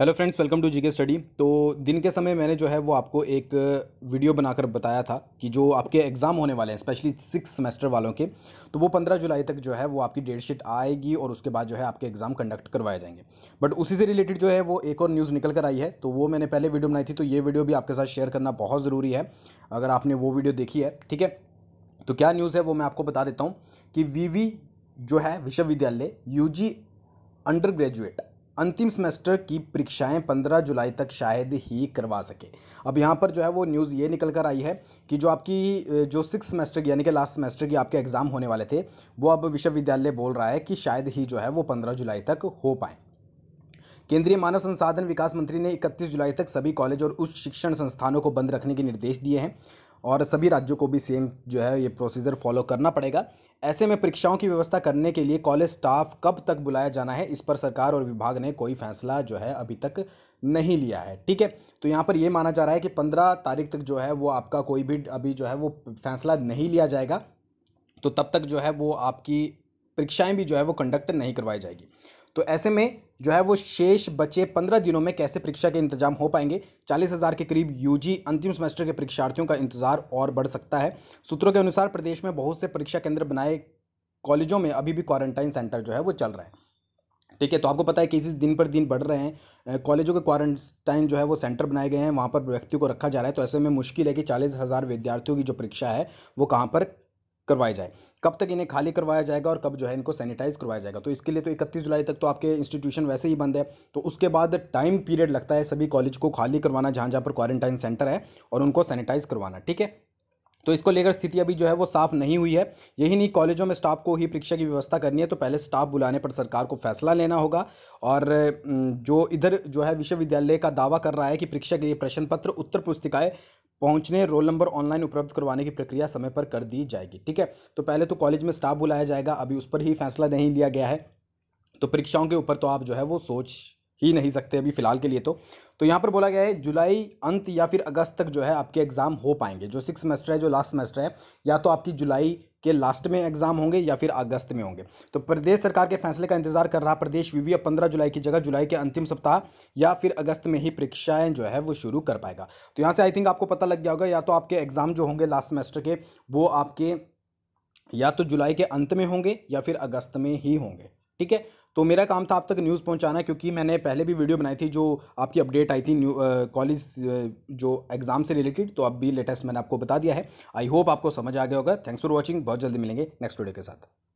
hello friends welcome to G K study तो दिन के समय मैंने जो है वो आपको एक वीडियो बनाकर बताया था कि जो आपके एग्ज़ाम होने वाले हैं स्पेशली सिक्स सेमेस्टर वालों के तो वो पंद्रह जुलाई तक जो है वो आपकी डेट शीट आएगी और उसके बाद जो है आपके एग्ज़ाम कंडक्ट करवाए जाएंगे बट उसी से रिलेटेड जो है वो एक और न्यूज़ निकल कर आई है तो वो मैंने पहले वीडियो बनाई थी तो ये वीडियो भी आपके साथ शेयर करना बहुत ज़रूरी है अगर आपने वो वीडियो देखी है ठीक है तो क्या न्यूज़ है वो मैं आपको बता देता हूँ कि वी जो है विश्वविद्यालय यू अंडर ग्रेजुएट अंतिम सेमेस्टर की परीक्षाएं 15 जुलाई तक शायद ही करवा सके अब यहाँ पर जो है वो न्यूज़ ये निकल कर आई है कि जो आपकी जो सिक्स सेमेस्टर की यानी कि लास्ट सेमेस्टर की आपके एग्ज़ाम होने वाले थे वो अब विश्वविद्यालय बोल रहा है कि शायद ही जो है वो 15 जुलाई तक हो पाएँ केंद्रीय मानव संसाधन विकास मंत्री ने 31 जुलाई तक सभी कॉलेज और उच्च शिक्षण संस्थानों को बंद रखने के निर्देश दिए हैं और सभी राज्यों को भी सेम जो है ये प्रोसीजर फॉलो करना पड़ेगा ऐसे में परीक्षाओं की व्यवस्था करने के लिए कॉलेज स्टाफ कब तक बुलाया जाना है इस पर सरकार और विभाग ने कोई फैसला जो है अभी तक नहीं लिया है ठीक है तो यहाँ पर यह माना जा रहा है कि पंद्रह तारीख तक जो है वो आपका कोई भी अभी जो है वो फैसला नहीं लिया जाएगा तो तब तक जो है वो आपकी परीक्षाएँ भी जो है वो कंडक्ट नहीं करवाई जाएगी तो ऐसे में जो है वो शेष बचे पंद्रह दिनों में कैसे परीक्षा के इंतजाम हो पाएंगे चालीस हज़ार के करीब यूजी अंतिम सेमेस्टर के परीक्षार्थियों का इंतजार और बढ़ सकता है सूत्रों के अनुसार प्रदेश में बहुत से परीक्षा केंद्र बनाए कॉलेजों में अभी भी क्वारंटाइन सेंटर जो है वो चल रहे हैं ठीक है तो आपको पता है केसेस दिन पर दिन बढ़ रहे हैं कॉलेजों के क्वारंटाइन जो है वो सेंटर बनाए गए हैं वहाँ पर व्यक्तियों को रखा जा रहा है तो ऐसे में मुश्किल है कि चालीस हज़ार विद्यार्थियों की जो परीक्षा है वो कहाँ पर करवाए जाए कब तक इन्हें खाली करवाया जाएगा और कब जो है इनको सैनिटाइज करवाया जाएगा तो इसके लिए तो इकतीस जुलाई तक तो आपके इंस्टीट्यूशन वैसे ही बंद है तो उसके बाद टाइम पीरियड लगता है सभी कॉलेज को खाली करवाना जहाँ जहाँ पर क्वारंटाइन सेंटर है और उनको सैनिटाइज करवाना ठीक है तो इसको लेकर स्थिति अभी जो है वो साफ नहीं हुई है यही नहीं कॉलेजों में स्टाफ को ही परीक्षा की व्यवस्था करनी है तो पहले स्टाफ बुलाने पर सरकार को फैसला लेना होगा और जो इधर जो है विश्वविद्यालय का दावा कर रहा है कि परीक्षा के लिए प्रश्न पत्र उत्तर पुस्तिकाएं पहुंचने रोल नंबर ऑनलाइन उपलब्ध करवाने की प्रक्रिया समय पर कर दी जाएगी ठीक है तो पहले तो कॉलेज में स्टाफ बुलाया जाएगा अभी उस पर ही फैसला नहीं लिया गया है तो परीक्षाओं के ऊपर तो आप जो है वो सोच ही नहीं सकते अभी फ़िलहाल के लिए तो तो यहाँ पर बोला गया है जुलाई अंत या फिर अगस्त तक जो है आपके एग्ज़ाम हो पाएंगे जो सिक्स सेमेस्टर है जो लास्ट सेमेस्टर है या तो आपकी जुलाई के लास्ट में एग्जाम होंगे या फिर अगस्त में होंगे तो प्रदेश सरकार के फैसले का इंतजार कर रहा प्रदेश वीवी अब पंद्रह जुलाई की जगह जुलाई के अंतिम सप्ताह या फिर अगस्त में ही परीक्षाएं जो है वो शुरू कर पाएगा तो यहाँ से आई थिंक आपको पता लग गया होगा या तो आपके एग्जाम जो होंगे लास्ट सेमेस्टर के वो आपके या तो जुलाई के अंत में होंगे या फिर अगस्त में ही होंगे ठीक है तो मेरा काम था आप तक न्यूज़ पहुंचाना क्योंकि मैंने पहले भी वीडियो बनाई थी जो आपकी अपडेट आई थी न्यू कॉलेज जो एग्ज़ाम से रिलेटेड तो अब भी लेटेस्ट मैंने आपको बता दिया है आई होप आपको समझ आ गया होगा थैंक्स फॉर वॉचिंग बहुत जल्दी मिलेंगे नेक्स्ट वीडियो के साथ